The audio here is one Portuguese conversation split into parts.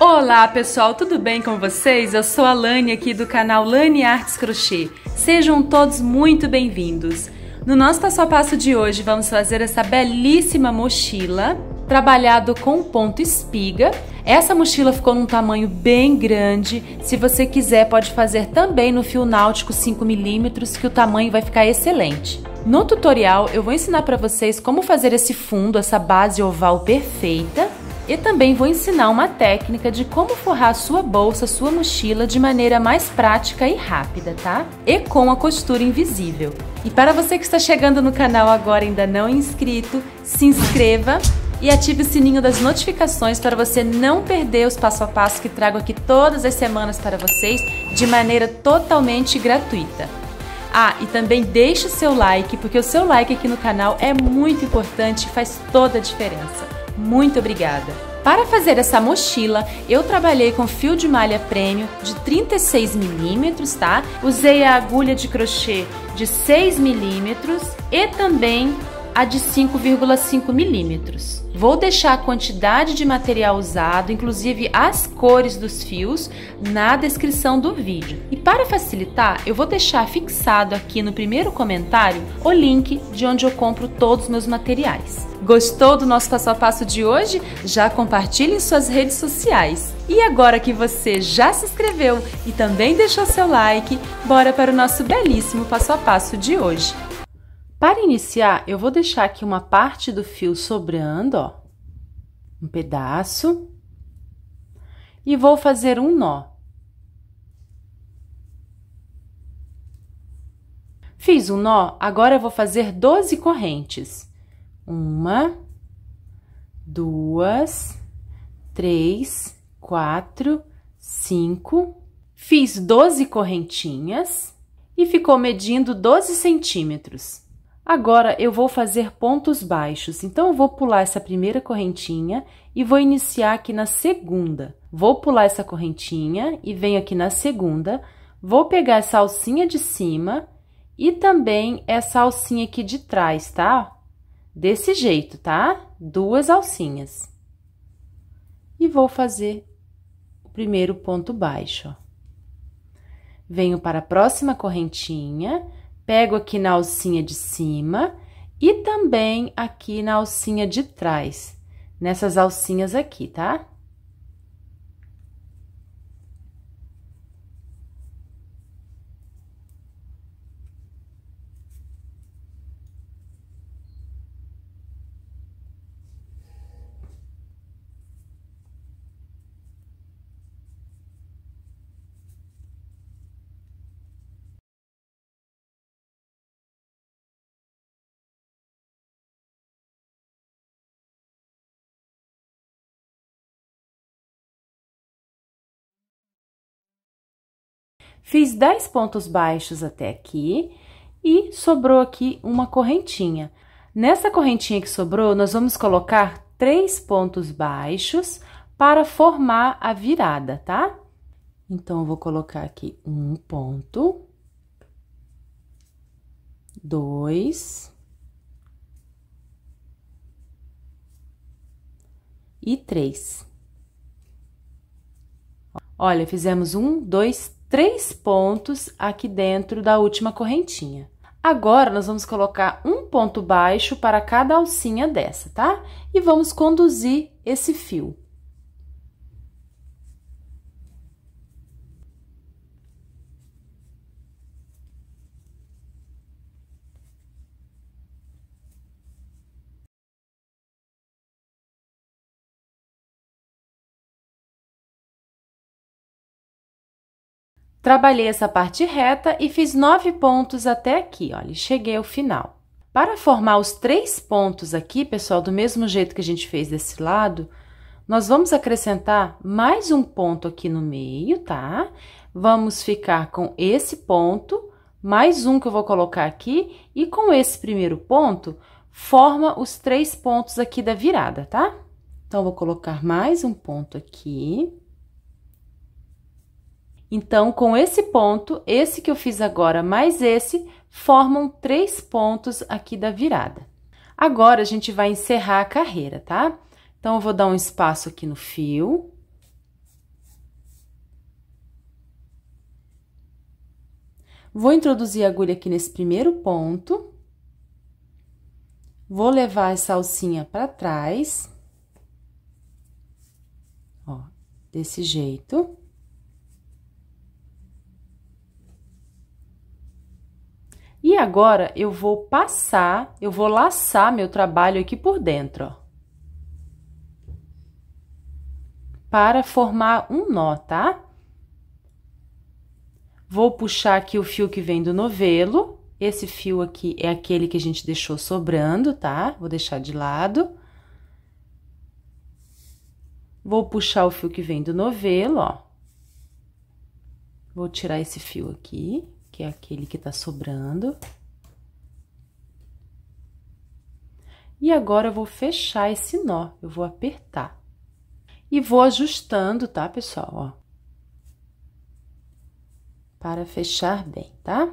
Olá pessoal, tudo bem com vocês? Eu sou a Lani aqui do canal Lani Artes Crochê. Sejam todos muito bem-vindos. No nosso passo tá a passo de hoje vamos fazer essa belíssima mochila trabalhado com ponto espiga. Essa mochila ficou num tamanho bem grande. Se você quiser, pode fazer também no fio náutico 5mm, que o tamanho vai ficar excelente. No tutorial, eu vou ensinar para vocês como fazer esse fundo, essa base oval perfeita e também vou ensinar uma técnica de como forrar sua bolsa, sua mochila de maneira mais prática e rápida, tá? E com a costura invisível. E para você que está chegando no canal agora ainda não é inscrito, se inscreva e ative o sininho das notificações para você não perder os passo a passo que trago aqui todas as semanas para vocês de maneira totalmente gratuita. Ah, e também deixe o seu like, porque o seu like aqui no canal é muito importante e faz toda a diferença. Muito obrigada! Para fazer essa mochila, eu trabalhei com fio de malha prêmio de 36 milímetros, tá? Usei a agulha de crochê de 6 milímetros e também a de 5,5 milímetros. Vou deixar a quantidade de material usado, inclusive as cores dos fios, na descrição do vídeo. E para facilitar, eu vou deixar fixado aqui no primeiro comentário o link de onde eu compro todos os meus materiais. Gostou do nosso passo a passo de hoje? Já compartilhe em suas redes sociais. E agora que você já se inscreveu e também deixou seu like, bora para o nosso belíssimo passo a passo de hoje. Para iniciar, eu vou deixar aqui uma parte do fio sobrando, ó, um pedaço, e vou fazer um nó. Fiz um nó, agora eu vou fazer 12 correntes. Uma, duas, três, quatro, cinco. Fiz 12 correntinhas e ficou medindo 12 centímetros. Agora eu vou fazer pontos baixos, então eu vou pular essa primeira correntinha e vou iniciar aqui na segunda. Vou pular essa correntinha e venho aqui na segunda, vou pegar essa alcinha de cima e também essa alcinha aqui de trás, tá? Desse jeito, tá? Duas alcinhas. E vou fazer o primeiro ponto baixo, ó. Venho para a próxima correntinha Pego aqui na alcinha de cima e também aqui na alcinha de trás, nessas alcinhas aqui, tá? Fiz 10 pontos baixos até aqui e sobrou aqui uma correntinha. Nessa correntinha que sobrou, nós vamos colocar três pontos baixos para formar a virada, tá? Então, eu vou colocar aqui um ponto, dois e três. Olha, fizemos um, dois, três pontos aqui dentro da última correntinha. Agora, nós vamos colocar um ponto baixo para cada alcinha dessa, tá? E vamos conduzir esse fio. Trabalhei essa parte reta e fiz nove pontos até aqui, olha, cheguei ao final. Para formar os três pontos aqui, pessoal, do mesmo jeito que a gente fez desse lado, nós vamos acrescentar mais um ponto aqui no meio, tá? Vamos ficar com esse ponto, mais um que eu vou colocar aqui, e com esse primeiro ponto, forma os três pontos aqui da virada, tá? Então, vou colocar mais um ponto aqui. Então, com esse ponto, esse que eu fiz agora mais esse, formam três pontos aqui da virada. Agora, a gente vai encerrar a carreira, tá? Então, eu vou dar um espaço aqui no fio. Vou introduzir a agulha aqui nesse primeiro ponto. Vou levar essa alcinha para trás. Ó, desse jeito. E agora eu vou passar, eu vou laçar meu trabalho aqui por dentro, ó. Para formar um nó, tá? Vou puxar aqui o fio que vem do novelo. Esse fio aqui é aquele que a gente deixou sobrando, tá? Vou deixar de lado. Vou puxar o fio que vem do novelo, ó. Vou tirar esse fio aqui que é aquele que tá sobrando. E agora eu vou fechar esse nó, eu vou apertar. E vou ajustando, tá, pessoal, ó. Para fechar bem, tá?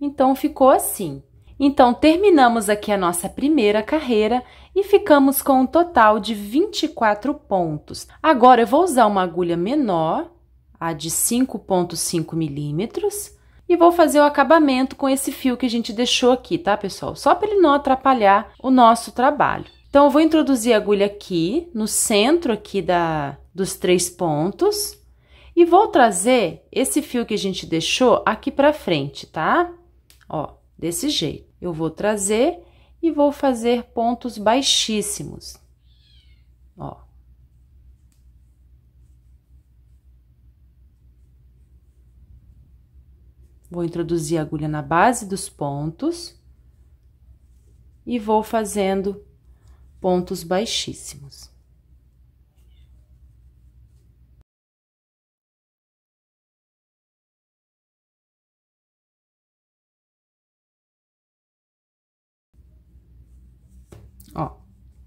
Então, ficou assim. Então, terminamos aqui a nossa primeira carreira e ficamos com um total de 24 pontos. Agora, eu vou usar uma agulha menor, a de 5.5 milímetros, e vou fazer o acabamento com esse fio que a gente deixou aqui, tá, pessoal? Só para ele não atrapalhar o nosso trabalho. Então, eu vou introduzir a agulha aqui, no centro aqui da, dos três pontos. E vou trazer esse fio que a gente deixou aqui para frente, tá? Ó, desse jeito. Eu vou trazer e vou fazer pontos baixíssimos. Ó. Vou introduzir a agulha na base dos pontos e vou fazendo pontos baixíssimos. Ó.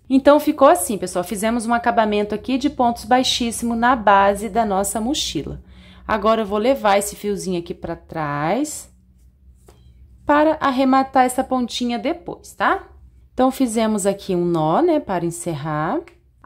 Então, ficou assim, pessoal. Fizemos um acabamento aqui de pontos baixíssimo na base da nossa mochila. Agora, eu vou levar esse fiozinho aqui pra trás para arrematar essa pontinha depois, tá? Então, fizemos aqui um nó, né, para encerrar.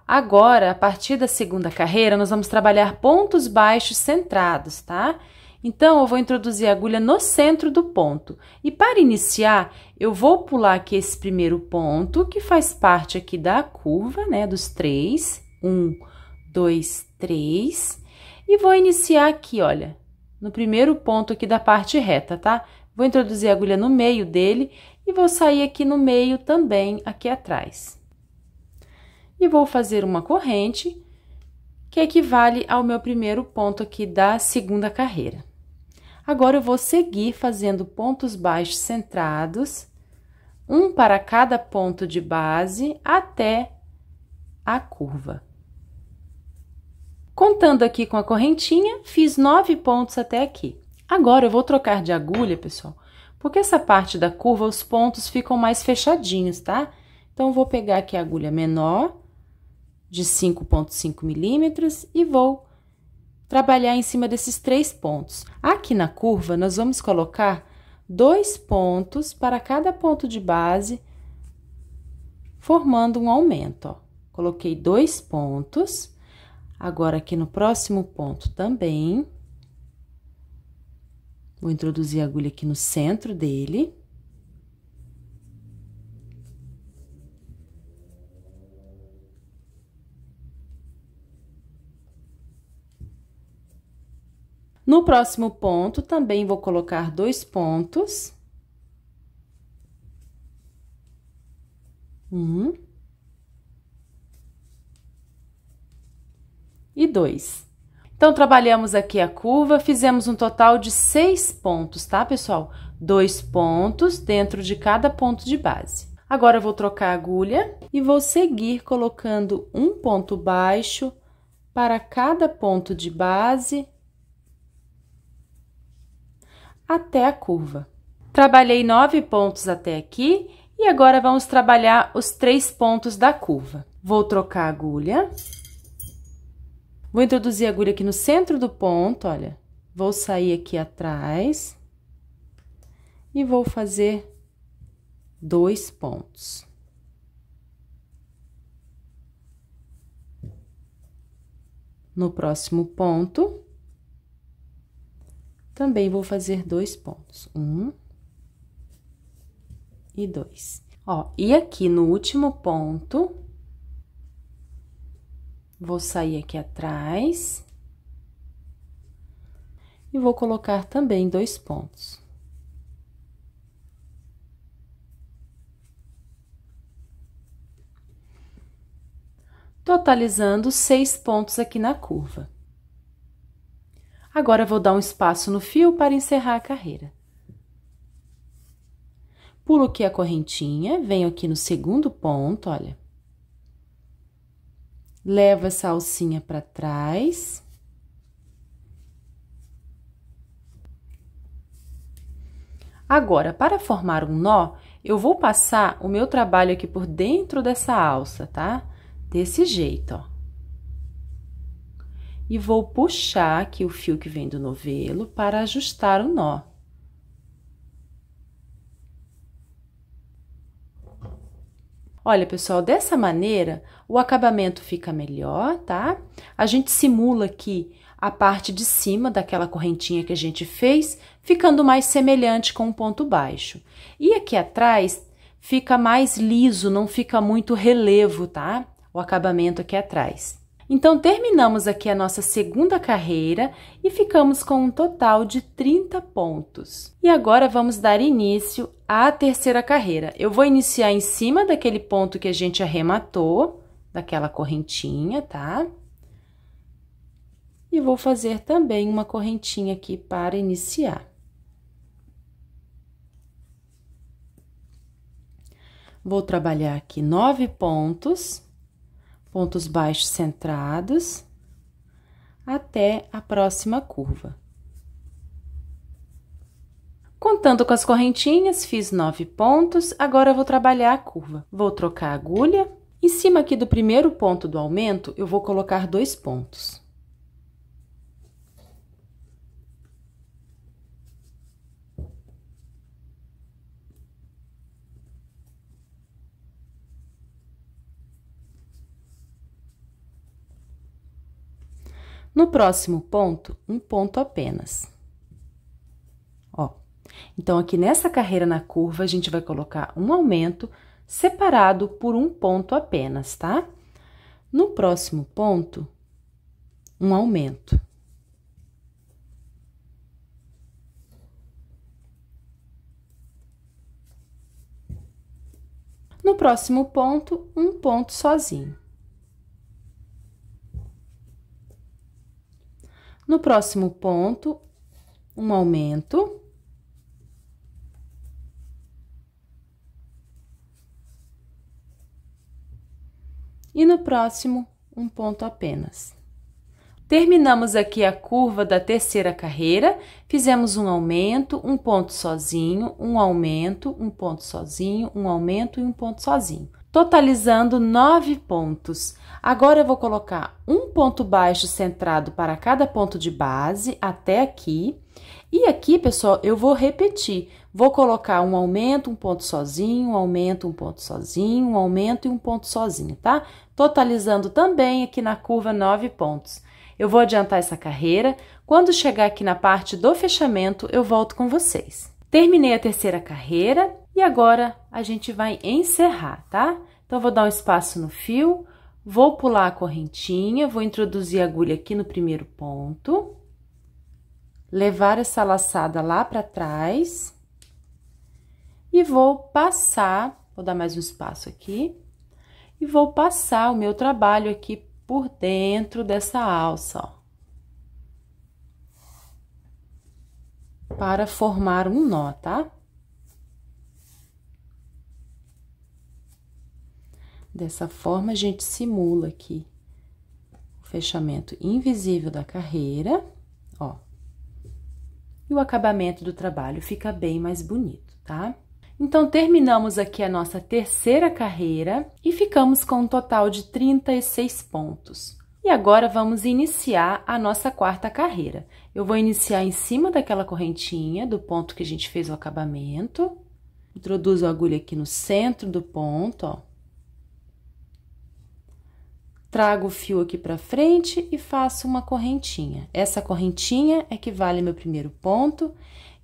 Agora, a partir da segunda carreira, nós vamos trabalhar pontos baixos centrados, tá? Então, eu vou introduzir a agulha no centro do ponto. E para iniciar, eu vou pular aqui esse primeiro ponto, que faz parte aqui da curva, né, dos três. Um, dois, três. E vou iniciar aqui, olha, no primeiro ponto aqui da parte reta, tá? Vou introduzir a agulha no meio dele e vou sair aqui no meio também, aqui atrás. E vou fazer uma corrente que equivale ao meu primeiro ponto aqui da segunda carreira. Agora, eu vou seguir fazendo pontos baixos centrados, um para cada ponto de base até a curva. Contando aqui com a correntinha, fiz nove pontos até aqui. Agora eu vou trocar de agulha, pessoal, porque essa parte da curva os pontos ficam mais fechadinhos, tá? Então, vou pegar aqui a agulha menor, de 5,5 milímetros, e vou trabalhar em cima desses três pontos. Aqui na curva, nós vamos colocar dois pontos para cada ponto de base, formando um aumento, ó. Coloquei dois pontos Agora, aqui no próximo ponto também, vou introduzir a agulha aqui no centro dele. No próximo ponto, também vou colocar dois pontos. Um. e 2. Então, trabalhamos aqui a curva, fizemos um total de seis pontos, tá, pessoal? Dois pontos dentro de cada ponto de base. Agora, eu vou trocar a agulha e vou seguir colocando um ponto baixo para cada ponto de base até a curva. Trabalhei nove pontos até aqui e agora vamos trabalhar os três pontos da curva. Vou trocar a agulha Vou introduzir a agulha aqui no centro do ponto, olha. Vou sair aqui atrás. E vou fazer dois pontos. No próximo ponto, também vou fazer dois pontos. Um e dois. Ó, e aqui no último ponto, Vou sair aqui atrás. E vou colocar também dois pontos. Totalizando seis pontos aqui na curva. Agora, vou dar um espaço no fio para encerrar a carreira. Pulo aqui a correntinha, venho aqui no segundo ponto, olha leva essa alcinha para trás. Agora, para formar um nó, eu vou passar o meu trabalho aqui por dentro dessa alça, tá? Desse jeito, ó. E vou puxar aqui o fio que vem do novelo para ajustar o nó. Olha, pessoal, dessa maneira o acabamento fica melhor, tá? A gente simula aqui a parte de cima daquela correntinha que a gente fez, ficando mais semelhante com um ponto baixo. E aqui atrás fica mais liso, não fica muito relevo, tá? O acabamento aqui atrás. Então, terminamos aqui a nossa segunda carreira e ficamos com um total de 30 pontos. E agora, vamos dar início à terceira carreira. Eu vou iniciar em cima daquele ponto que a gente arrematou, daquela correntinha, tá? E vou fazer também uma correntinha aqui para iniciar. Vou trabalhar aqui nove pontos pontos baixos centrados até a próxima curva. Contando com as correntinhas, fiz nove pontos, agora vou trabalhar a curva. Vou trocar a agulha. Em cima aqui do primeiro ponto do aumento, eu vou colocar dois pontos. No próximo ponto, um ponto apenas. Ó, então aqui nessa carreira na curva, a gente vai colocar um aumento separado por um ponto apenas, tá? No próximo ponto, um aumento. No próximo ponto, um ponto sozinho. No próximo ponto, um aumento. E no próximo, um ponto apenas. Terminamos aqui a curva da terceira carreira, fizemos um aumento, um ponto sozinho, um aumento, um ponto sozinho, um aumento e um ponto sozinho totalizando 9 pontos. Agora eu vou colocar um ponto baixo centrado para cada ponto de base até aqui. E aqui, pessoal, eu vou repetir. Vou colocar um aumento, um ponto sozinho, um aumento, um ponto sozinho, um aumento e um ponto sozinho, tá? Totalizando também aqui na curva 9 pontos. Eu vou adiantar essa carreira. Quando chegar aqui na parte do fechamento, eu volto com vocês. Terminei a terceira carreira, e agora a gente vai encerrar, tá? Então, vou dar um espaço no fio, vou pular a correntinha, vou introduzir a agulha aqui no primeiro ponto, levar essa laçada lá para trás e vou passar, vou dar mais um espaço aqui, e vou passar o meu trabalho aqui por dentro dessa alça, ó. Para formar um nó, tá? Dessa forma, a gente simula aqui o fechamento invisível da carreira, ó. E o acabamento do trabalho fica bem mais bonito, tá? Então, terminamos aqui a nossa terceira carreira e ficamos com um total de 36 pontos. E agora vamos iniciar a nossa quarta carreira. Eu vou iniciar em cima daquela correntinha do ponto que a gente fez o acabamento. Introduzo a agulha aqui no centro do ponto, ó trago o fio aqui para frente e faço uma correntinha. Essa correntinha é que vale meu primeiro ponto,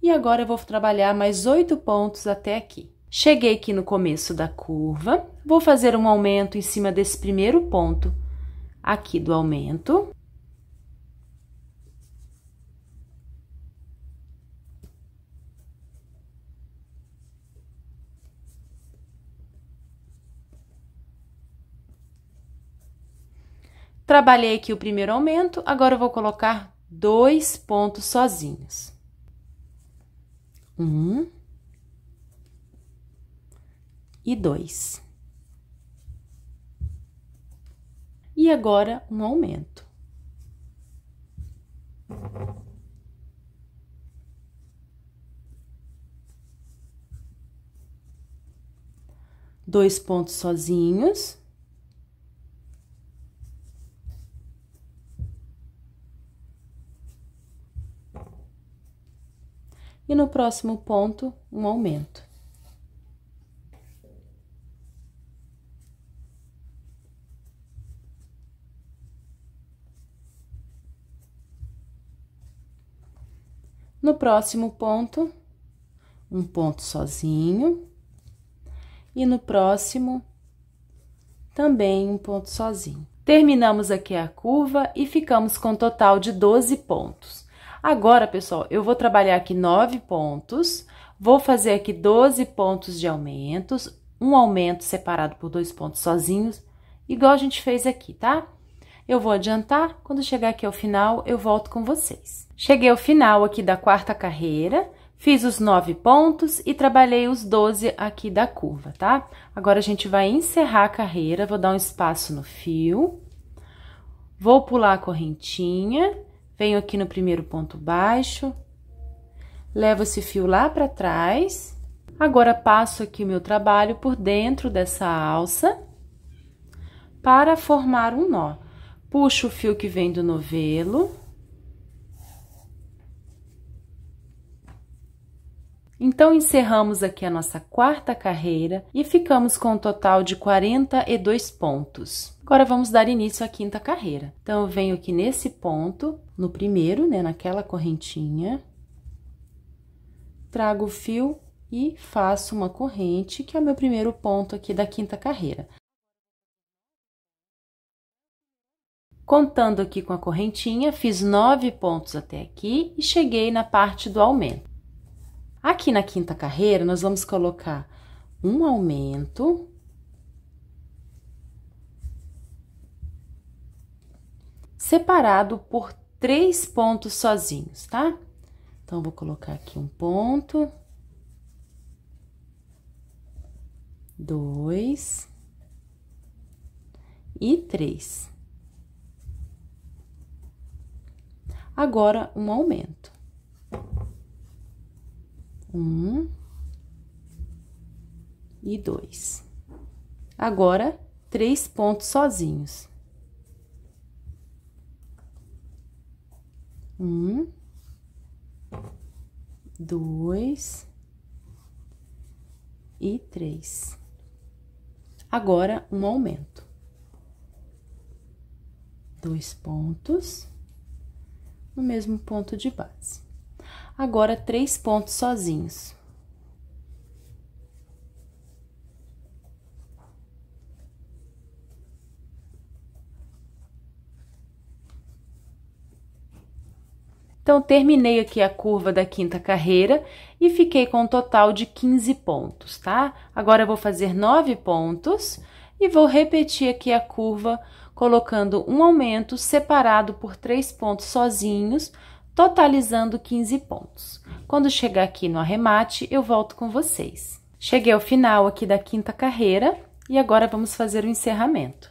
e agora eu vou trabalhar mais oito pontos até aqui. Cheguei aqui no começo da curva, vou fazer um aumento em cima desse primeiro ponto aqui do aumento, Trabalhei aqui o primeiro aumento, agora eu vou colocar dois pontos sozinhos. Um e dois. E agora um aumento. Dois pontos sozinhos e no próximo ponto, um aumento. No próximo ponto, um ponto sozinho. E no próximo, também um ponto sozinho. Terminamos aqui a curva e ficamos com um total de 12 pontos. Agora, pessoal, eu vou trabalhar aqui nove pontos, vou fazer aqui 12 pontos de aumentos, um aumento separado por dois pontos sozinhos, igual a gente fez aqui, tá? Eu vou adiantar, quando chegar aqui ao final, eu volto com vocês. Cheguei ao final aqui da quarta carreira, fiz os nove pontos e trabalhei os 12 aqui da curva, tá? Agora, a gente vai encerrar a carreira, vou dar um espaço no fio, vou pular a correntinha Venho aqui no primeiro ponto baixo, levo esse fio lá para trás. Agora, passo aqui o meu trabalho por dentro dessa alça para formar um nó. Puxo o fio que vem do novelo. Então, encerramos aqui a nossa quarta carreira e ficamos com um total de 42 pontos. Agora vamos dar início à quinta carreira. Então, eu venho aqui nesse ponto, no primeiro, né, naquela correntinha, trago o fio e faço uma corrente, que é o meu primeiro ponto aqui da quinta carreira. Contando aqui com a correntinha, fiz nove pontos até aqui e cheguei na parte do aumento. Aqui na quinta carreira, nós vamos colocar um aumento separado por três pontos sozinhos, tá? Então, vou colocar aqui um ponto. Dois. E três. Agora, um aumento. Um. E dois. Agora, três pontos sozinhos. Um, dois e três. Agora, um aumento. Dois pontos no mesmo ponto de base. Agora, três pontos sozinhos. Então, terminei aqui a curva da quinta carreira e fiquei com um total de 15 pontos, tá? Agora, eu vou fazer 9 pontos e vou repetir aqui a curva colocando um aumento separado por três pontos sozinhos, totalizando 15 pontos. Quando chegar aqui no arremate, eu volto com vocês. Cheguei ao final aqui da quinta carreira e agora vamos fazer o encerramento.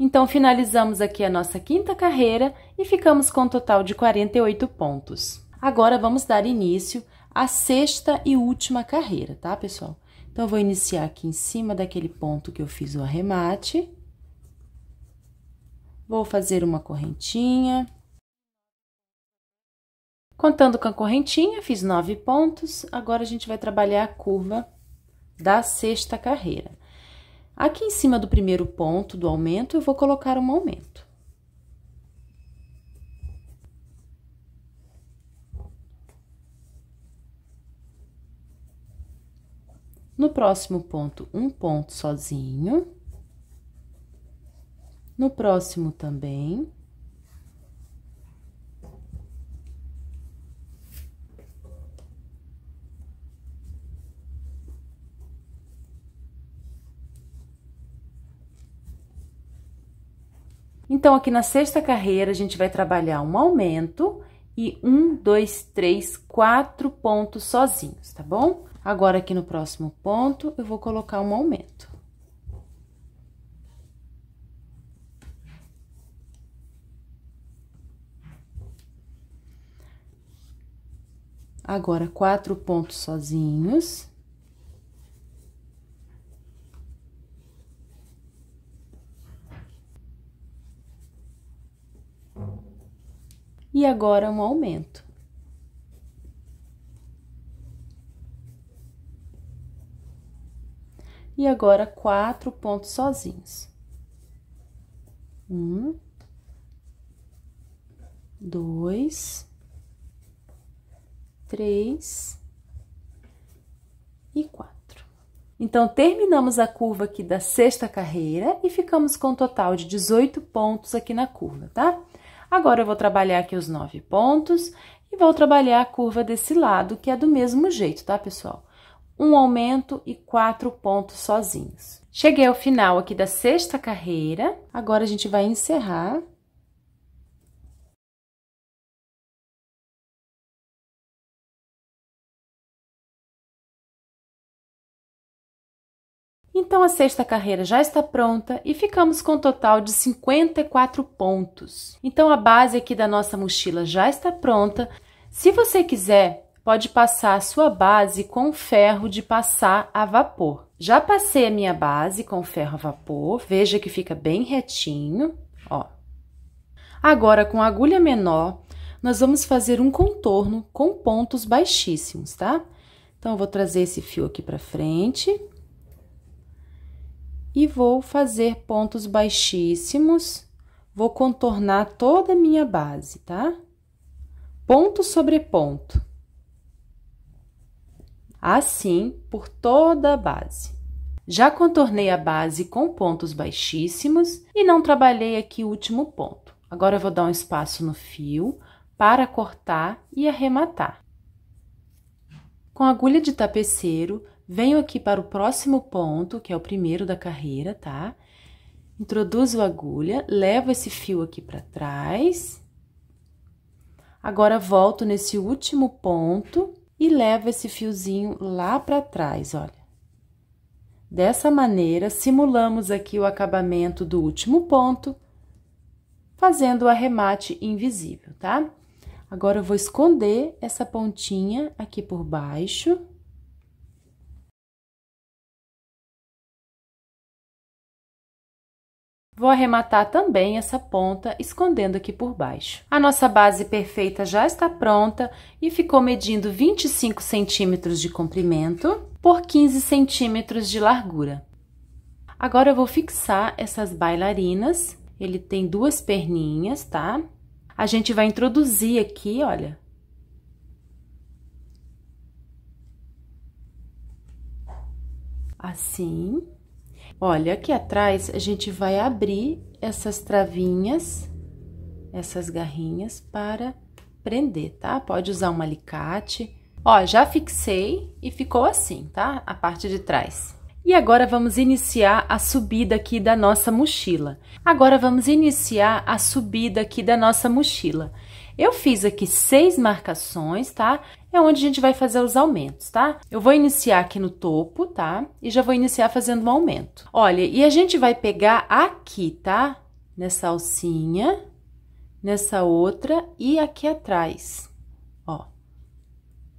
Então finalizamos aqui a nossa quinta carreira e ficamos com um total de 48 pontos. Agora vamos dar início à sexta e última carreira, tá, pessoal? Então eu vou iniciar aqui em cima daquele ponto que eu fiz o arremate. Vou fazer uma correntinha. Contando com a correntinha, fiz nove pontos. Agora, a gente vai trabalhar a curva da sexta carreira. Aqui em cima do primeiro ponto do aumento, eu vou colocar um aumento. No próximo ponto, um ponto sozinho. No próximo também. Então, aqui na sexta carreira, a gente vai trabalhar um aumento e um, dois, três, quatro pontos sozinhos, tá bom? Agora, aqui no próximo ponto, eu vou colocar um aumento. Agora, quatro pontos sozinhos. e agora um aumento. E agora quatro pontos sozinhos. Um, dois, três e quatro. Então, terminamos a curva aqui da sexta carreira e ficamos com um total de 18 pontos aqui na curva, tá? Agora eu vou trabalhar aqui os nove pontos e vou trabalhar a curva desse lado, que é do mesmo jeito, tá, pessoal? Um aumento e quatro pontos sozinhos. Cheguei ao final aqui da sexta carreira, agora a gente vai encerrar Então a sexta carreira já está pronta e ficamos com um total de 54 pontos. Então a base aqui da nossa mochila já está pronta. Se você quiser, pode passar a sua base com ferro de passar a vapor. Já passei a minha base com ferro a vapor, veja que fica bem retinho, ó. Agora, com agulha menor, nós vamos fazer um contorno com pontos baixíssimos, tá? Então, eu vou trazer esse fio aqui para frente, e vou fazer pontos baixíssimos, vou contornar toda a minha base, tá? Ponto sobre ponto. Assim, por toda a base. Já contornei a base com pontos baixíssimos e não trabalhei aqui o último ponto. Agora, eu vou dar um espaço no fio para cortar e arrematar. Com agulha de tapeceiro, Venho aqui para o próximo ponto, que é o primeiro da carreira, tá? Introduzo a agulha, levo esse fio aqui para trás. Agora, volto nesse último ponto e levo esse fiozinho lá para trás, olha. Dessa maneira, simulamos aqui o acabamento do último ponto, fazendo o arremate invisível, tá? Agora, eu vou esconder essa pontinha aqui por baixo. Vou arrematar também essa ponta, escondendo aqui por baixo. A nossa base perfeita já está pronta e ficou medindo 25 centímetros de comprimento por 15 centímetros de largura. Agora, eu vou fixar essas bailarinas. Ele tem duas perninhas, tá? A gente vai introduzir aqui, olha. Assim. Assim. Olha, aqui atrás a gente vai abrir essas travinhas, essas garrinhas para prender, tá? Pode usar um alicate. Ó, já fixei e ficou assim, tá? A parte de trás. E agora vamos iniciar a subida aqui da nossa mochila. Agora vamos iniciar a subida aqui da nossa mochila. Eu fiz aqui seis marcações, tá? É onde a gente vai fazer os aumentos, tá? Eu vou iniciar aqui no topo, tá? E já vou iniciar fazendo um aumento. Olha, e a gente vai pegar aqui, tá? Nessa alcinha, nessa outra e aqui atrás, ó.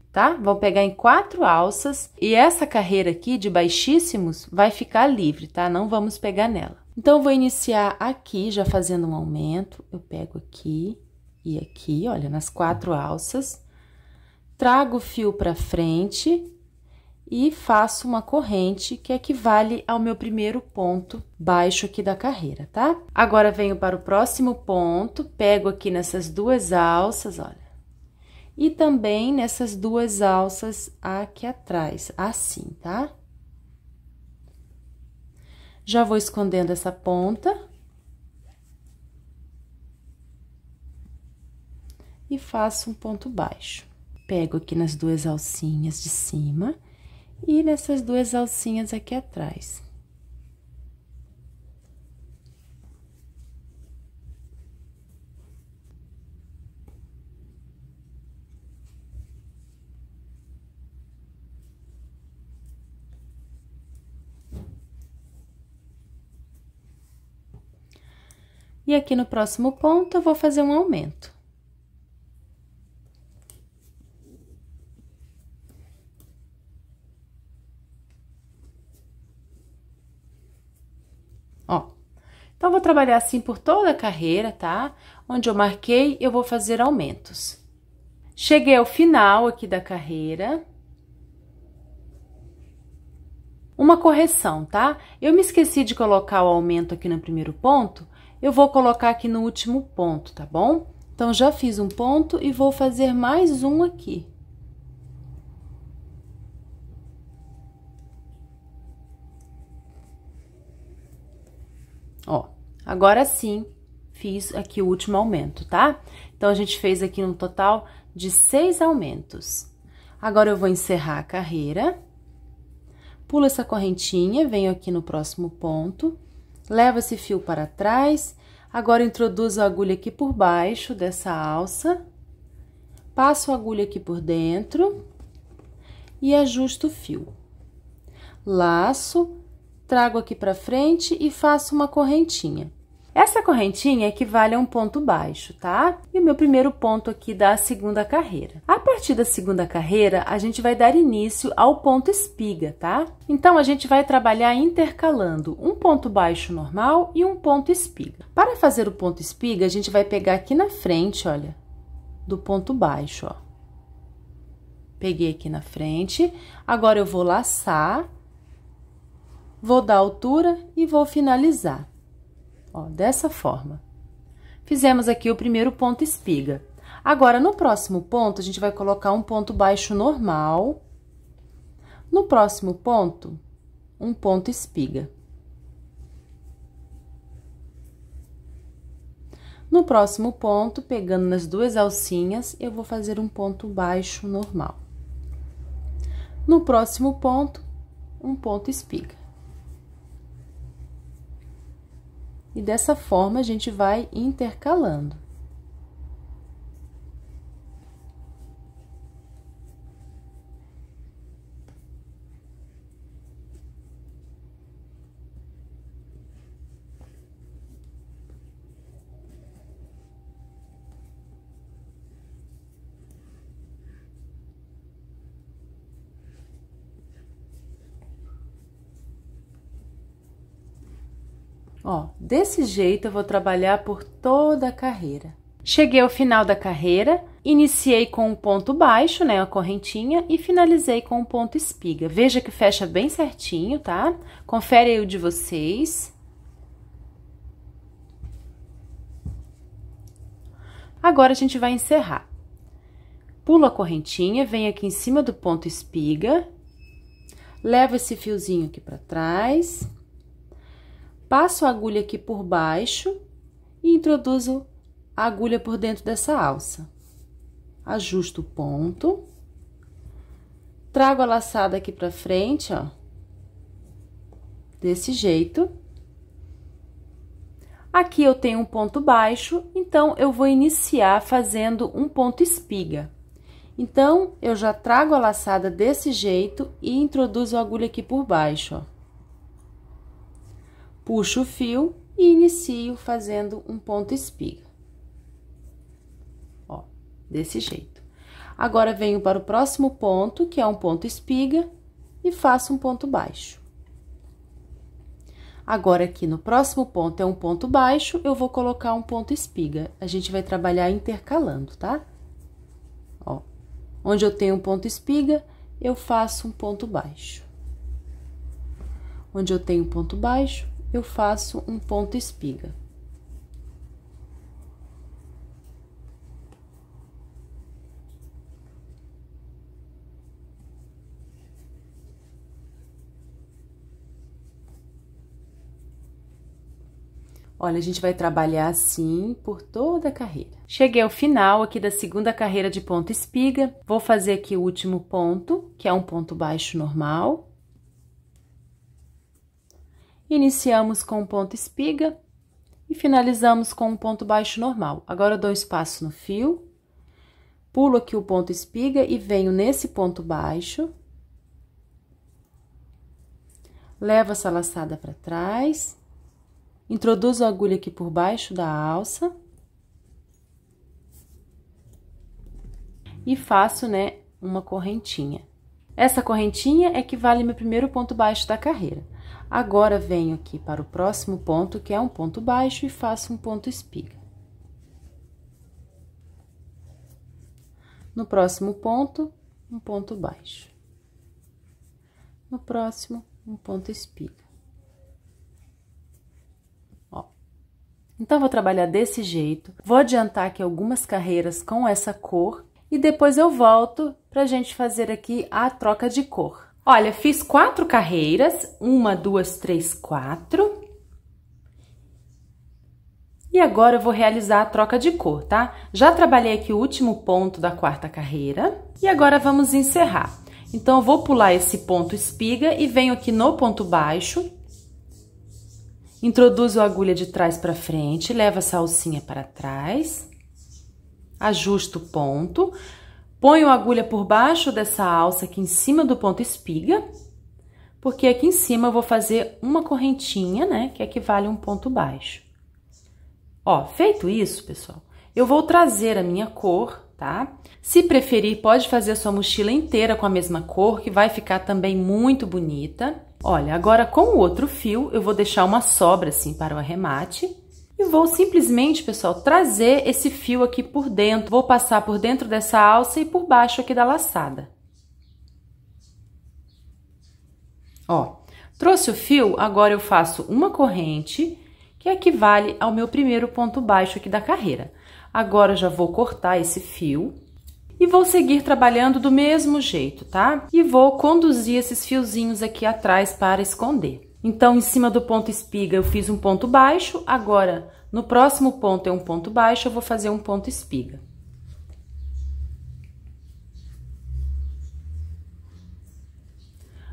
Tá? Vão pegar em quatro alças e essa carreira aqui de baixíssimos vai ficar livre, tá? Não vamos pegar nela. Então, eu vou iniciar aqui, já fazendo um aumento. Eu pego aqui, e aqui, olha, nas quatro alças. Trago o fio para frente e faço uma corrente que equivale ao meu primeiro ponto baixo aqui da carreira, tá? Agora venho para o próximo ponto, pego aqui nessas duas alças, olha. E também nessas duas alças aqui atrás, assim, tá? Já vou escondendo essa ponta. e faço um ponto baixo. Pego aqui nas duas alcinhas de cima e nessas duas alcinhas aqui atrás. E aqui no próximo ponto, eu vou fazer um aumento. Então, vou trabalhar assim por toda a carreira, tá? Onde eu marquei, eu vou fazer aumentos. Cheguei ao final aqui da carreira. Uma correção, tá? Eu me esqueci de colocar o aumento aqui no primeiro ponto, eu vou colocar aqui no último ponto, tá bom? Então, já fiz um ponto e vou fazer mais um aqui. Agora sim, fiz aqui o último aumento, tá? Então, a gente fez aqui um total de seis aumentos. Agora, eu vou encerrar a carreira. Pulo essa correntinha, venho aqui no próximo ponto, levo esse fio para trás. Agora, introduzo a agulha aqui por baixo dessa alça. Passo a agulha aqui por dentro e ajusto o fio. Laço, trago aqui para frente e faço uma correntinha. Essa correntinha equivale a um ponto baixo, tá? E o meu primeiro ponto aqui da segunda carreira. A partir da segunda carreira, a gente vai dar início ao ponto espiga, tá? Então, a gente vai trabalhar intercalando um ponto baixo normal e um ponto espiga. Para fazer o ponto espiga, a gente vai pegar aqui na frente, olha, do ponto baixo, ó. Peguei aqui na frente, agora eu vou laçar, vou dar altura e vou finalizar. Ó, dessa forma. Fizemos aqui o primeiro ponto espiga. Agora, no próximo ponto, a gente vai colocar um ponto baixo normal. No próximo ponto, um ponto espiga. No próximo ponto, pegando nas duas alcinhas, eu vou fazer um ponto baixo normal. No próximo ponto, um ponto espiga. e dessa forma a gente vai intercalando. Ó, desse jeito eu vou trabalhar por toda a carreira. Cheguei ao final da carreira, iniciei com um ponto baixo, né, a correntinha, e finalizei com um ponto espiga. Veja que fecha bem certinho, tá? Confere aí o de vocês. Agora a gente vai encerrar. Pulo a correntinha, vem aqui em cima do ponto espiga, levo esse fiozinho aqui para trás, passo a agulha aqui por baixo e introduzo a agulha por dentro dessa alça. Ajusto o ponto, trago a laçada aqui pra frente, ó, desse jeito. Aqui eu tenho um ponto baixo, então eu vou iniciar fazendo um ponto espiga. Então, eu já trago a laçada desse jeito e introduzo a agulha aqui por baixo, ó. Puxo o fio e inicio fazendo um ponto espiga. Ó, desse jeito. Agora, venho para o próximo ponto, que é um ponto espiga, e faço um ponto baixo. Agora, aqui no próximo ponto é um ponto baixo, eu vou colocar um ponto espiga. A gente vai trabalhar intercalando, tá? Ó, onde eu tenho um ponto espiga, eu faço um ponto baixo. Onde eu tenho um ponto baixo, eu faço um ponto espiga. Olha, a gente vai trabalhar assim por toda a carreira. Cheguei ao final aqui da segunda carreira de ponto espiga. Vou fazer aqui o último ponto, que é um ponto baixo normal. Iniciamos com um ponto espiga e finalizamos com um ponto baixo normal. Agora, dou espaço no fio, pulo aqui o ponto espiga e venho nesse ponto baixo. Levo essa laçada para trás, introduzo a agulha aqui por baixo da alça. E faço, né, uma correntinha. Essa correntinha é que vale meu primeiro ponto baixo da carreira. Agora venho aqui para o próximo ponto, que é um ponto baixo, e faço um ponto espiga. No próximo ponto, um ponto baixo. No próximo, um ponto espiga. Então, vou trabalhar desse jeito. Vou adiantar aqui algumas carreiras com essa cor e depois eu volto pra gente fazer aqui a troca de cor. Olha, fiz quatro carreiras, uma, duas, três, quatro. E agora eu vou realizar a troca de cor, tá? Já trabalhei aqui o último ponto da quarta carreira e agora vamos encerrar. Então, eu vou pular esse ponto espiga e venho aqui no ponto baixo, introduzo a agulha de trás para frente, levo a salsinha para trás, ajusto o ponto, Ponho a agulha por baixo dessa alça aqui em cima do ponto espiga, porque aqui em cima eu vou fazer uma correntinha, né, que equivale é a um ponto baixo. Ó, feito isso, pessoal, eu vou trazer a minha cor, tá? Se preferir, pode fazer a sua mochila inteira com a mesma cor, que vai ficar também muito bonita. Olha, agora com o outro fio, eu vou deixar uma sobra assim para o arremate e vou simplesmente, pessoal, trazer esse fio aqui por dentro. Vou passar por dentro dessa alça e por baixo aqui da laçada. Ó, trouxe o fio, agora eu faço uma corrente, que equivale ao meu primeiro ponto baixo aqui da carreira. Agora, já vou cortar esse fio e vou seguir trabalhando do mesmo jeito, tá? E vou conduzir esses fiozinhos aqui atrás para esconder. Então, em cima do ponto espiga, eu fiz um ponto baixo. Agora, no próximo ponto é um ponto baixo, eu vou fazer um ponto espiga.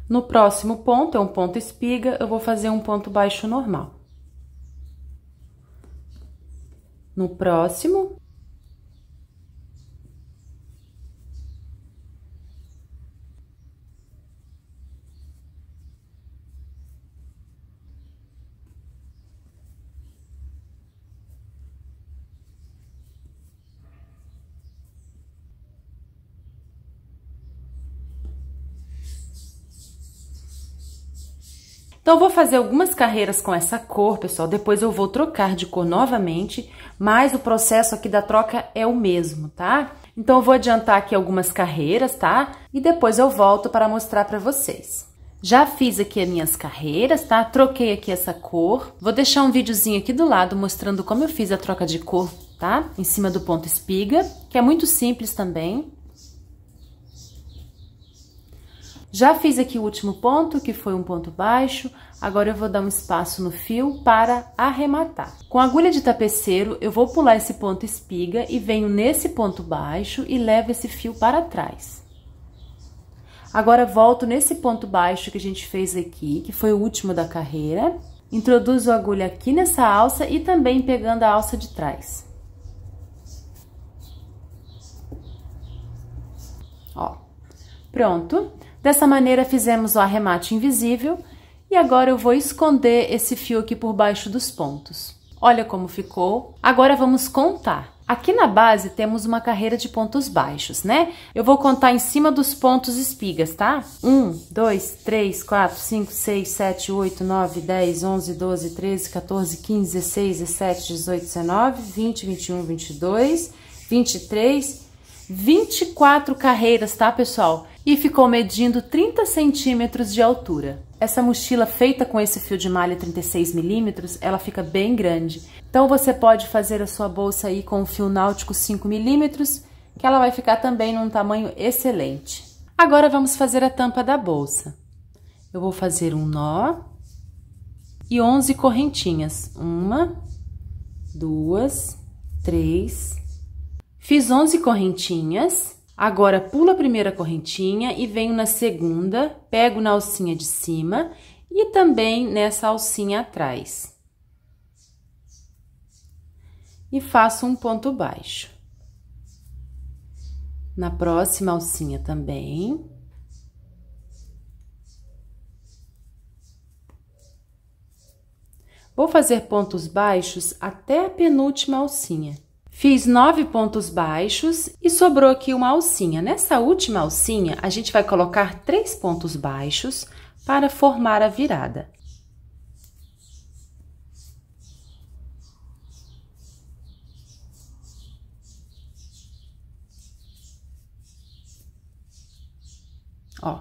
No próximo ponto, é um ponto espiga, eu vou fazer um ponto baixo normal. No próximo, Então eu vou fazer algumas carreiras com essa cor, pessoal, depois eu vou trocar de cor novamente, mas o processo aqui da troca é o mesmo, tá? Então eu vou adiantar aqui algumas carreiras, tá? E depois eu volto para mostrar para vocês. Já fiz aqui as minhas carreiras, tá? Troquei aqui essa cor. Vou deixar um videozinho aqui do lado mostrando como eu fiz a troca de cor, tá? Em cima do ponto espiga, que é muito simples também. Já fiz aqui o último ponto, que foi um ponto baixo, agora eu vou dar um espaço no fio para arrematar. Com a agulha de tapeceiro, eu vou pular esse ponto espiga e venho nesse ponto baixo e levo esse fio para trás. Agora, volto nesse ponto baixo que a gente fez aqui, que foi o último da carreira. Introduzo a agulha aqui nessa alça e também pegando a alça de trás. Ó, pronto. Dessa maneira fizemos o arremate invisível e agora eu vou esconder esse fio aqui por baixo dos pontos. Olha como ficou. Agora vamos contar. Aqui na base temos uma carreira de pontos baixos, né? Eu vou contar em cima dos pontos espigas, tá? 1, 2, 3, 4, 5, 6, 7, 8, 9, 10, 11, 12, 13, 14, 15, 16, 17, 18, 19, 20, 21, 22, 23, 24 carreiras, tá, pessoal? e ficou medindo 30 centímetros de altura. Essa mochila feita com esse fio de malha 36 milímetros, ela fica bem grande. Então você pode fazer a sua bolsa aí com um fio náutico 5 milímetros, que ela vai ficar também num tamanho excelente. Agora vamos fazer a tampa da bolsa. Eu vou fazer um nó e 11 correntinhas. Uma, duas, três. Fiz 11 correntinhas Agora pulo a primeira correntinha e venho na segunda, pego na alcinha de cima e também nessa alcinha atrás. E faço um ponto baixo. Na próxima alcinha também. Vou fazer pontos baixos até a penúltima alcinha. Fiz nove pontos baixos e sobrou aqui uma alcinha. Nessa última alcinha, a gente vai colocar três pontos baixos para formar a virada. Ó,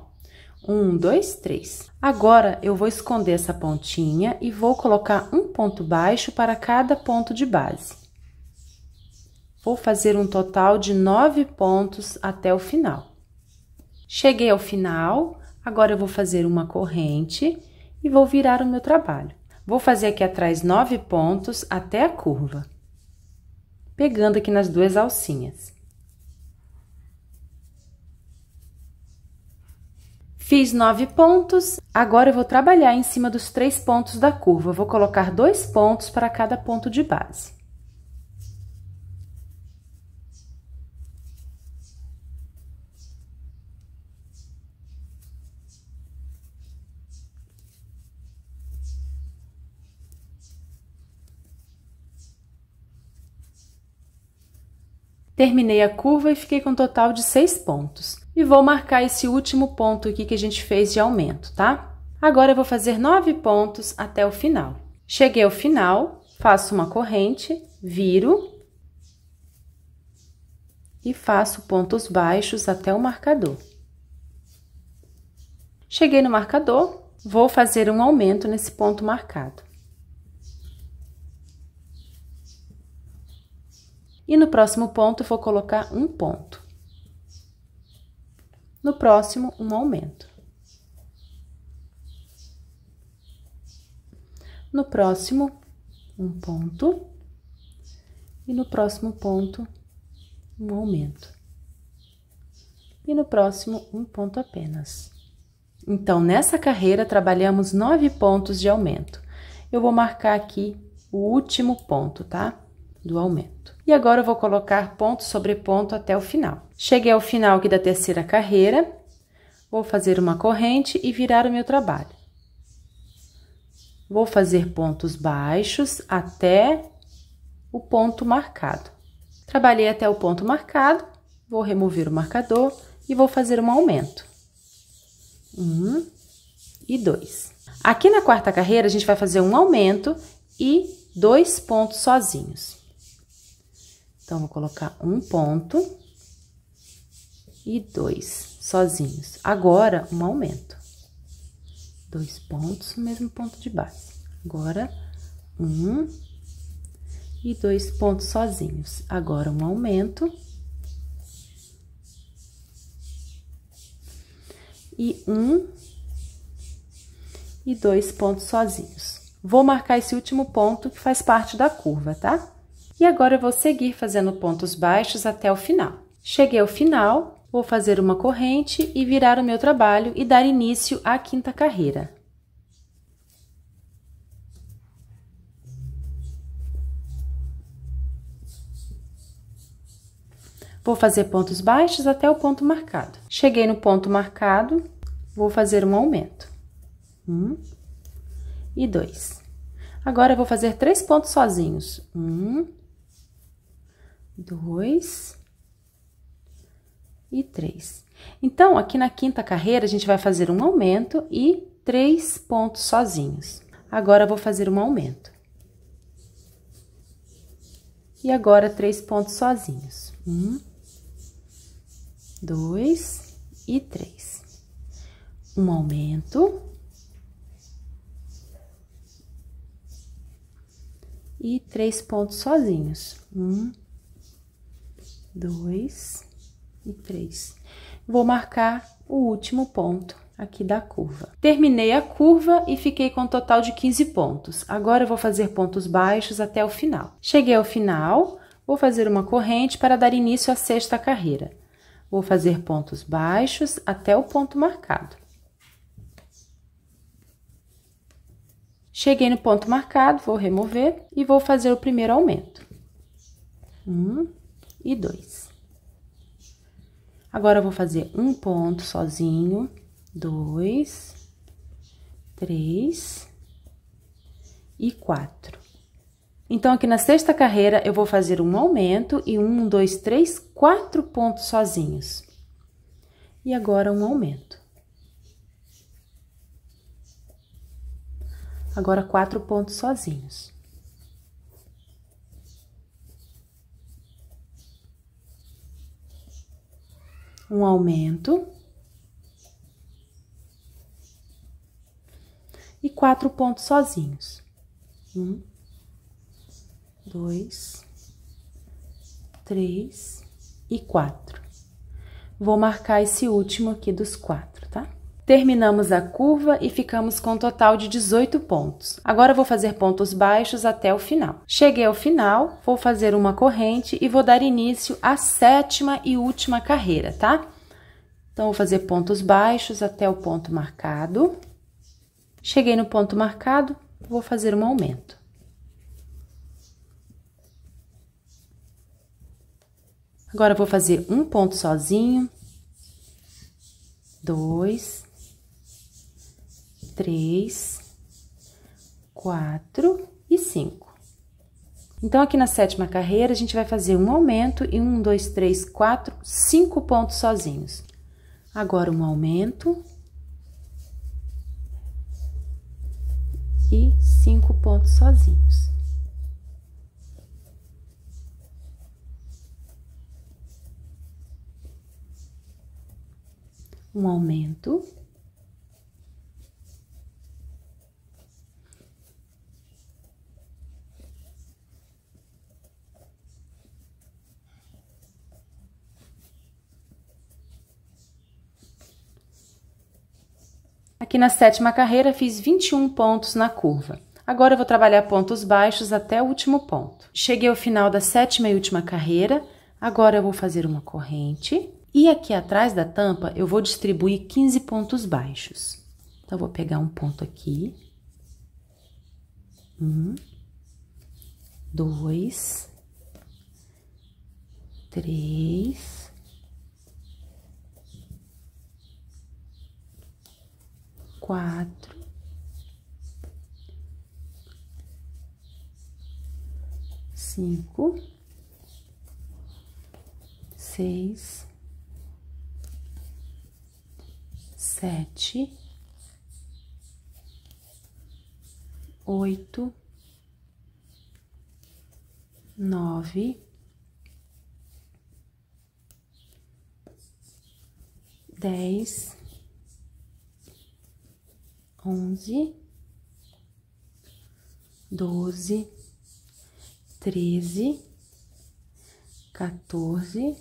um, dois, três. Agora, eu vou esconder essa pontinha e vou colocar um ponto baixo para cada ponto de base. Vou fazer um total de nove pontos até o final. Cheguei ao final, agora eu vou fazer uma corrente e vou virar o meu trabalho. Vou fazer aqui atrás nove pontos até a curva, pegando aqui nas duas alcinhas. Fiz nove pontos, agora eu vou trabalhar em cima dos três pontos da curva. Vou colocar dois pontos para cada ponto de base. Terminei a curva e fiquei com um total de 6 pontos. E vou marcar esse último ponto aqui que a gente fez de aumento, tá? Agora eu vou fazer 9 pontos até o final. Cheguei ao final, faço uma corrente, viro e faço pontos baixos até o marcador. Cheguei no marcador, vou fazer um aumento nesse ponto marcado. E no próximo ponto, eu vou colocar um ponto. No próximo, um aumento. No próximo, um ponto. E no próximo ponto, um aumento. E no próximo, um ponto apenas. Então, nessa carreira, trabalhamos nove pontos de aumento. Eu vou marcar aqui o último ponto, tá? do aumento. E agora eu vou colocar ponto sobre ponto até o final. Cheguei ao final aqui da terceira carreira, vou fazer uma corrente e virar o meu trabalho. Vou fazer pontos baixos até o ponto marcado. Trabalhei até o ponto marcado, vou remover o marcador e vou fazer um aumento. Um e dois. Aqui na quarta carreira, a gente vai fazer um aumento e dois pontos sozinhos. Então, vou colocar um ponto e dois sozinhos. Agora, um aumento. Dois pontos, mesmo ponto de base. Agora, um e dois pontos sozinhos. Agora, um aumento. E um e dois pontos sozinhos. Vou marcar esse último ponto que faz parte da curva, tá? E agora eu vou seguir fazendo pontos baixos até o final. Cheguei ao final, vou fazer uma corrente e virar o meu trabalho e dar início à quinta carreira. Vou fazer pontos baixos até o ponto marcado. Cheguei no ponto marcado, vou fazer um aumento. Um e dois. Agora, vou fazer três pontos sozinhos. Um, dois e três. Então, aqui na quinta carreira, a gente vai fazer um aumento e três pontos sozinhos. Agora, vou fazer um aumento. E agora, três pontos sozinhos. Um, dois e três. Um aumento. E três pontos sozinhos. Um, dois e três. Vou marcar o último ponto aqui da curva. Terminei a curva e fiquei com um total de 15 pontos. Agora, vou fazer pontos baixos até o final. Cheguei ao final, vou fazer uma corrente para dar início à sexta carreira. Vou fazer pontos baixos até o ponto marcado. Cheguei no ponto marcado, vou remover e vou fazer o primeiro aumento. Um, e dois. Agora, eu vou fazer um ponto sozinho, dois, três e quatro. Então, aqui na sexta carreira, eu vou fazer um aumento e um, dois, três, quatro pontos sozinhos. E agora, um aumento. Agora, quatro pontos sozinhos. um aumento. E quatro pontos sozinhos. Um, dois, três e quatro. Vou marcar esse último aqui dos quatro, tá? Terminamos a curva e ficamos com um total de 18 pontos. Agora vou fazer pontos baixos até o final. Cheguei ao final, vou fazer uma corrente e vou dar início à sétima e última carreira, tá? Então, vou fazer pontos baixos até o ponto marcado. Cheguei no ponto marcado, vou fazer um aumento. Agora, vou fazer um ponto sozinho, dois, três, quatro e cinco. Então, aqui na sétima carreira, a gente vai fazer um aumento e um, dois, três, quatro, cinco pontos sozinhos. Agora, um aumento. E cinco pontos sozinhos. Um aumento. Aqui na sétima carreira fiz 21 pontos na curva. Agora eu vou trabalhar pontos baixos até o último ponto. Cheguei ao final da sétima e última carreira, agora eu vou fazer uma corrente e aqui atrás da tampa eu vou distribuir 15 pontos baixos. Então, eu vou pegar um ponto aqui. Um, dois, três, quatro, cinco, seis, sete, oito, nove, dez. 11, 12, 13, 14,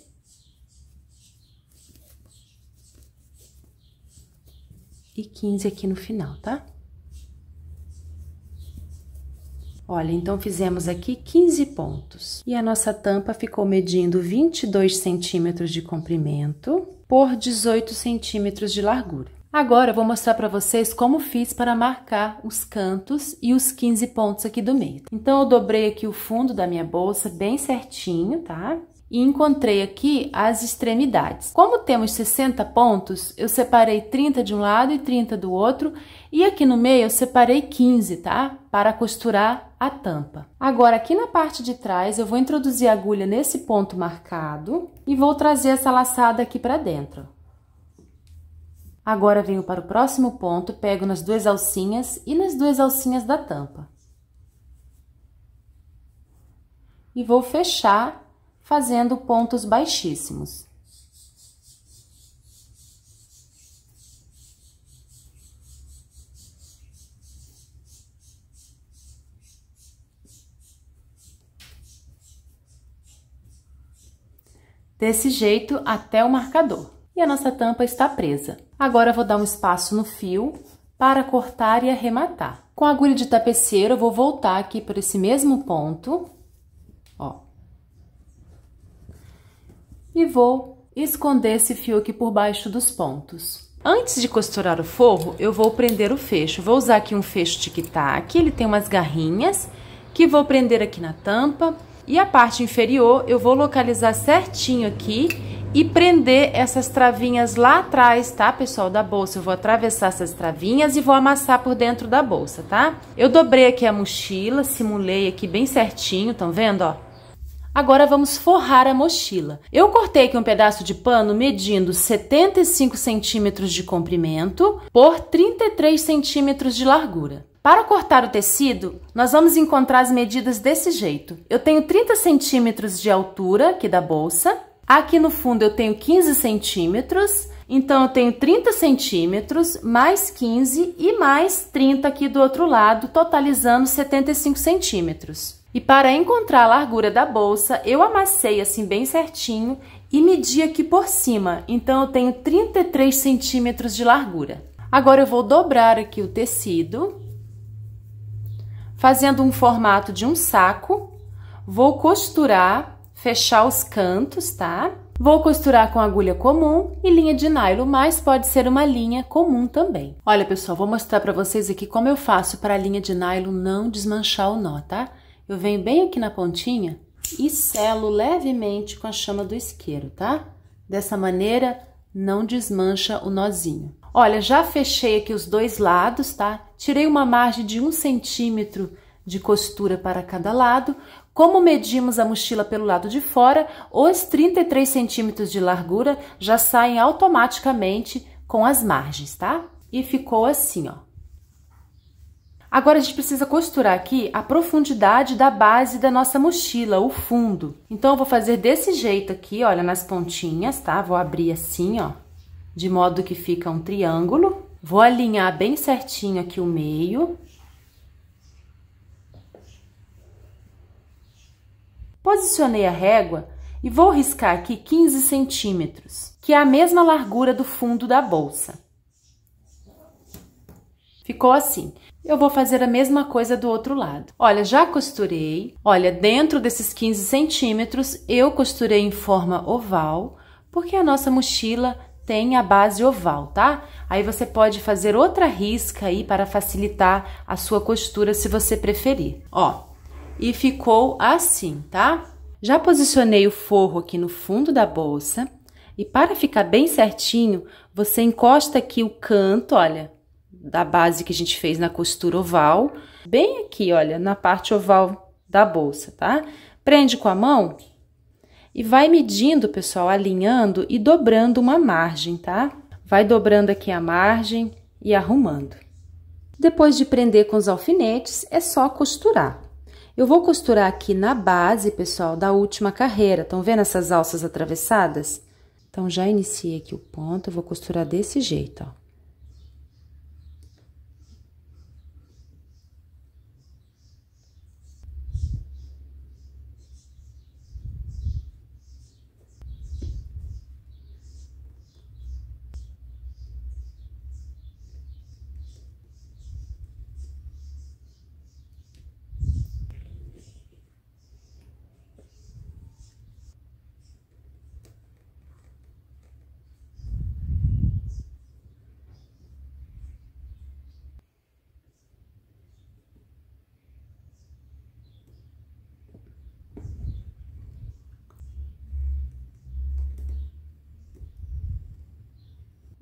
e 15 aqui no final, tá? Olha, então fizemos aqui 15 pontos. E a nossa tampa ficou medindo 22 centímetros de comprimento por 18 centímetros de largura. Agora eu vou mostrar para vocês como fiz para marcar os cantos e os 15 pontos aqui do meio. Então, eu dobrei aqui o fundo da minha bolsa bem certinho, tá? E encontrei aqui as extremidades. Como temos 60 pontos, eu separei 30 de um lado e 30 do outro, e aqui no meio eu separei 15, tá? Para costurar a tampa. Agora, aqui na parte de trás, eu vou introduzir a agulha nesse ponto marcado e vou trazer essa laçada aqui para dentro. Agora venho para o próximo ponto, pego nas duas alcinhas e nas duas alcinhas da tampa. E vou fechar fazendo pontos baixíssimos. Desse jeito até o marcador e a nossa tampa está presa. Agora vou dar um espaço no fio para cortar e arrematar. Com a agulha de tapeceiro, eu vou voltar aqui por esse mesmo ponto, ó. E vou esconder esse fio aqui por baixo dos pontos. Antes de costurar o forro, eu vou prender o fecho. Vou usar aqui um fecho tic-tac, ele tem umas garrinhas, que vou prender aqui na tampa. E a parte inferior, eu vou localizar certinho aqui e prender essas travinhas lá atrás, tá, pessoal, da bolsa. Eu vou atravessar essas travinhas e vou amassar por dentro da bolsa, tá? Eu dobrei aqui a mochila, simulei aqui bem certinho, estão vendo, ó? Agora vamos forrar a mochila. Eu cortei aqui um pedaço de pano medindo 75 centímetros de comprimento por 33 centímetros de largura. Para cortar o tecido, nós vamos encontrar as medidas desse jeito. Eu tenho 30 centímetros de altura aqui da bolsa Aqui no fundo eu tenho 15 centímetros, então eu tenho 30 centímetros, mais 15 e mais 30 aqui do outro lado, totalizando 75 centímetros. E para encontrar a largura da bolsa, eu amassei assim bem certinho e medi aqui por cima, então eu tenho 33 centímetros de largura. Agora eu vou dobrar aqui o tecido, fazendo um formato de um saco, vou costurar fechar os cantos, tá? Vou costurar com agulha comum e linha de nylon, mas pode ser uma linha comum também. Olha, pessoal, vou mostrar para vocês aqui como eu faço para a linha de nylon não desmanchar o nó, tá? Eu venho bem aqui na pontinha e selo levemente com a chama do isqueiro, tá? Dessa maneira, não desmancha o nozinho. Olha, já fechei aqui os dois lados, tá? Tirei uma margem de um centímetro de costura para cada lado. Como medimos a mochila pelo lado de fora, os 33 centímetros de largura já saem automaticamente com as margens, tá? E ficou assim, ó. Agora, a gente precisa costurar aqui a profundidade da base da nossa mochila, o fundo. Então, eu vou fazer desse jeito aqui, olha, nas pontinhas, tá? Vou abrir assim, ó, de modo que fica um triângulo. Vou alinhar bem certinho aqui o meio Posicionei a régua e vou riscar aqui 15 centímetros, que é a mesma largura do fundo da bolsa. Ficou assim. Eu vou fazer a mesma coisa do outro lado. Olha, já costurei. Olha, dentro desses 15 centímetros, eu costurei em forma oval, porque a nossa mochila tem a base oval, tá? Aí você pode fazer outra risca aí para facilitar a sua costura, se você preferir. Ó, e ficou assim, tá? Já posicionei o forro aqui no fundo da bolsa e para ficar bem certinho, você encosta aqui o canto, olha, da base que a gente fez na costura oval, bem aqui, olha, na parte oval da bolsa, tá? Prende com a mão e vai medindo, pessoal, alinhando e dobrando uma margem, tá? Vai dobrando aqui a margem e arrumando. Depois de prender com os alfinetes, é só costurar. Eu vou costurar aqui na base, pessoal, da última carreira. Estão vendo essas alças atravessadas? Então, já iniciei aqui o ponto, eu vou costurar desse jeito, ó.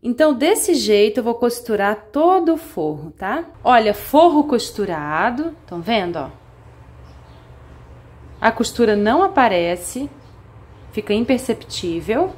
Então, desse jeito, eu vou costurar todo o forro, tá? Olha, forro costurado, estão vendo, ó? A costura não aparece, fica imperceptível.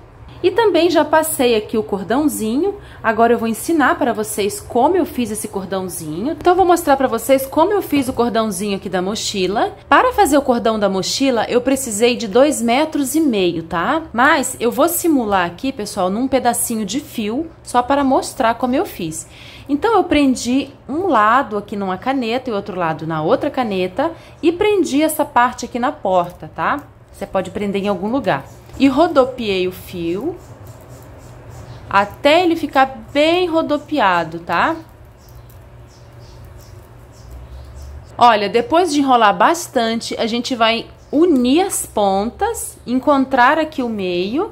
E também já passei aqui o cordãozinho, agora eu vou ensinar para vocês como eu fiz esse cordãozinho. Então vou mostrar para vocês como eu fiz o cordãozinho aqui da mochila. Para fazer o cordão da mochila, eu precisei de dois metros e meio, tá? Mas eu vou simular aqui, pessoal, num pedacinho de fio, só para mostrar como eu fiz. Então, eu prendi um lado aqui numa caneta e outro lado na outra caneta e prendi essa parte aqui na porta, tá? Você pode prender em algum lugar e rodopiei o fio até ele ficar bem rodopiado, tá? Olha, depois de enrolar bastante, a gente vai unir as pontas, encontrar aqui o meio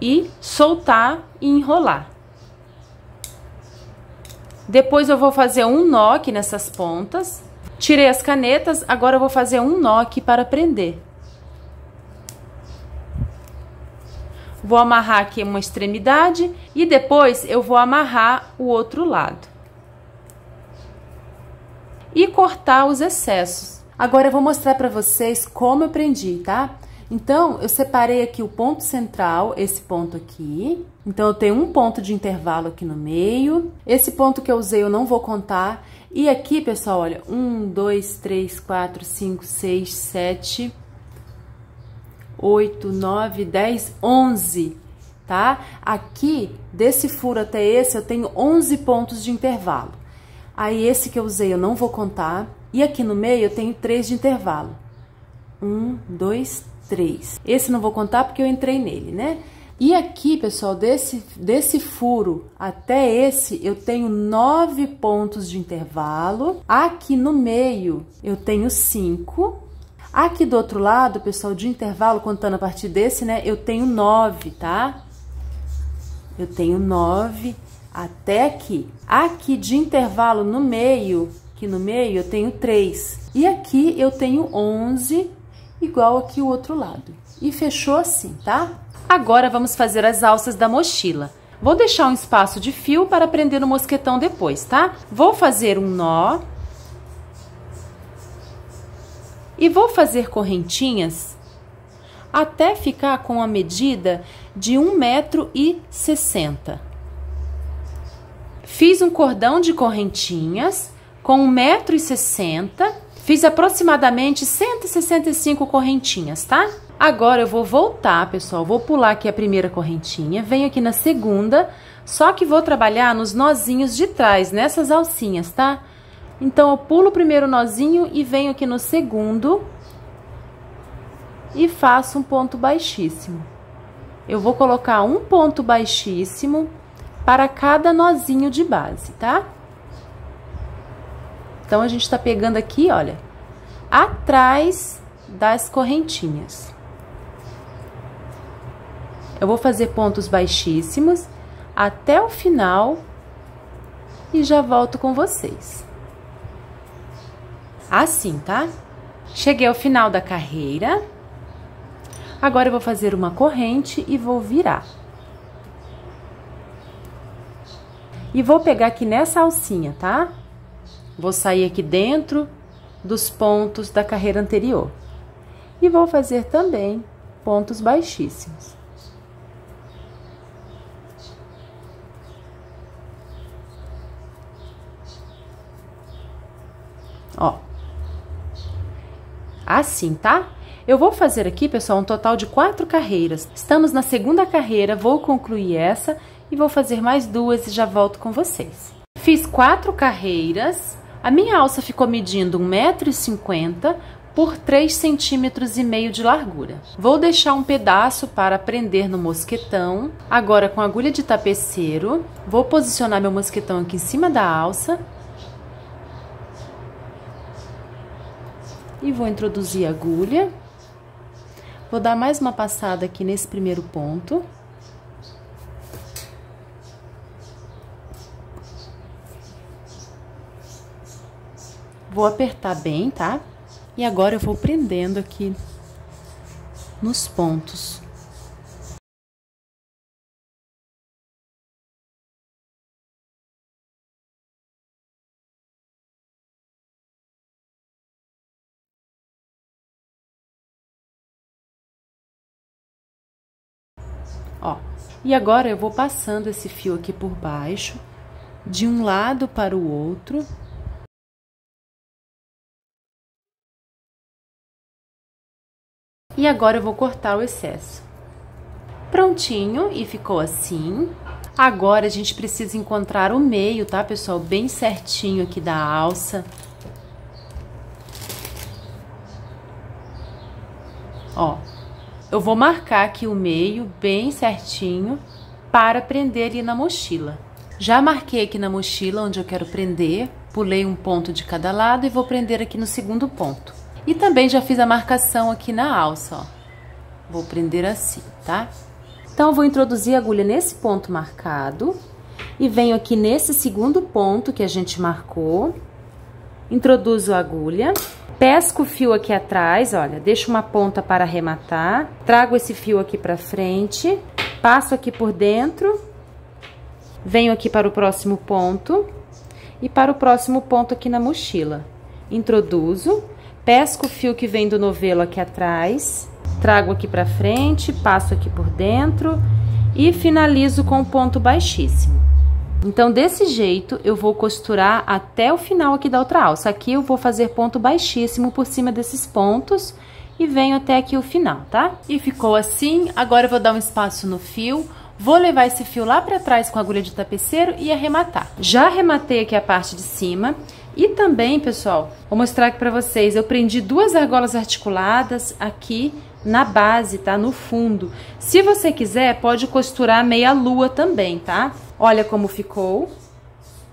e soltar e enrolar. Depois eu vou fazer um nó aqui nessas pontas. Tirei as canetas, agora eu vou fazer um nó aqui para prender. Vou amarrar aqui uma extremidade e depois eu vou amarrar o outro lado. E cortar os excessos. Agora eu vou mostrar para vocês como eu prendi, tá? Então, eu separei aqui o ponto central, esse ponto aqui. Então, eu tenho um ponto de intervalo aqui no meio. Esse ponto que eu usei eu não vou contar. E aqui, pessoal, olha, um, dois, três, quatro, cinco, seis, sete, 8, 9, 10, 11, tá? Aqui, desse furo até esse, eu tenho 11 pontos de intervalo. Aí, esse que eu usei eu não vou contar. E aqui no meio, eu tenho 3 de intervalo. 1, 2, 3. Esse não vou contar porque eu entrei nele, né? E aqui, pessoal, desse, desse furo até esse, eu tenho nove pontos de intervalo. Aqui no meio, eu tenho cinco. Aqui do outro lado, pessoal, de intervalo, contando a partir desse, né? Eu tenho nove, tá? Eu tenho nove até aqui. Aqui de intervalo no meio, aqui no meio, eu tenho três. E aqui eu tenho onze, igual aqui o outro lado. E fechou assim, tá? Agora vamos fazer as alças da mochila. Vou deixar um espaço de fio para prender o mosquetão depois, tá? Vou fazer um nó e vou fazer correntinhas até ficar com a medida de 160 metro e Fiz um cordão de correntinhas com 160 metro e Fiz aproximadamente 165 correntinhas, tá? Agora eu vou voltar, pessoal, vou pular aqui a primeira correntinha, venho aqui na segunda, só que vou trabalhar nos nozinhos de trás, nessas alcinhas, tá? Tá? Então, eu pulo o primeiro nozinho e venho aqui no segundo e faço um ponto baixíssimo. Eu vou colocar um ponto baixíssimo para cada nozinho de base, tá? Então, a gente tá pegando aqui, olha, atrás das correntinhas. Eu vou fazer pontos baixíssimos até o final e já volto com vocês assim, tá? Cheguei ao final da carreira. Agora eu vou fazer uma corrente e vou virar. E vou pegar aqui nessa alcinha, tá? Vou sair aqui dentro dos pontos da carreira anterior. E vou fazer também pontos baixíssimos. assim, tá? Eu vou fazer aqui, pessoal, um total de quatro carreiras. Estamos na segunda carreira, vou concluir essa e vou fazer mais duas e já volto com vocês. Fiz quatro carreiras. A minha alça ficou medindo 1,50m por 3,5 cm de largura. Vou deixar um pedaço para prender no mosquetão. Agora, com agulha de tapeceiro, vou posicionar meu mosquetão aqui em cima da alça e vou introduzir a agulha. Vou dar mais uma passada aqui nesse primeiro ponto. Vou apertar bem, tá? E agora eu vou prendendo aqui nos pontos. Ó, e agora eu vou passando esse fio aqui por baixo, de um lado para o outro. E agora eu vou cortar o excesso. Prontinho, e ficou assim. Agora a gente precisa encontrar o meio, tá, pessoal? Bem certinho aqui da alça. Ó, eu vou marcar aqui o meio bem certinho para prender ali na mochila. Já marquei aqui na mochila onde eu quero prender, pulei um ponto de cada lado e vou prender aqui no segundo ponto. E também já fiz a marcação aqui na alça, ó. Vou prender assim, tá? Então, vou introduzir a agulha nesse ponto marcado e venho aqui nesse segundo ponto que a gente marcou, introduzo a agulha pesco o fio aqui atrás, olha, deixo uma ponta para arrematar, trago esse fio aqui para frente, passo aqui por dentro, venho aqui para o próximo ponto e para o próximo ponto aqui na mochila. Introduzo, pesco o fio que vem do novelo aqui atrás, trago aqui para frente, passo aqui por dentro e finalizo com um ponto baixíssimo. Então, desse jeito, eu vou costurar até o final aqui da outra alça. Aqui eu vou fazer ponto baixíssimo por cima desses pontos e venho até aqui o final, tá? E ficou assim, agora eu vou dar um espaço no fio, vou levar esse fio lá pra trás com a agulha de tapeceiro e arrematar. Já arrematei aqui a parte de cima, e também, pessoal, vou mostrar aqui pra vocês, eu prendi duas argolas articuladas aqui na base, tá? No fundo. Se você quiser, pode costurar meia lua também, tá? Olha como ficou.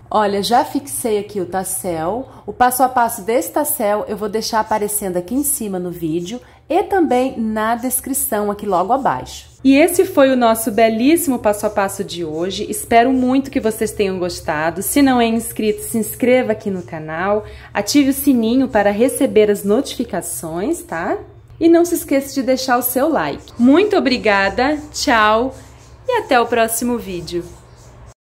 Olha, já fixei aqui o tassel. O passo a passo desse tassel eu vou deixar aparecendo aqui em cima no vídeo e também na descrição aqui logo abaixo. E esse foi o nosso belíssimo passo a passo de hoje. Espero muito que vocês tenham gostado. Se não é inscrito, se inscreva aqui no canal, ative o sininho para receber as notificações, tá? E não se esqueça de deixar o seu like. Muito obrigada, tchau e até o próximo vídeo.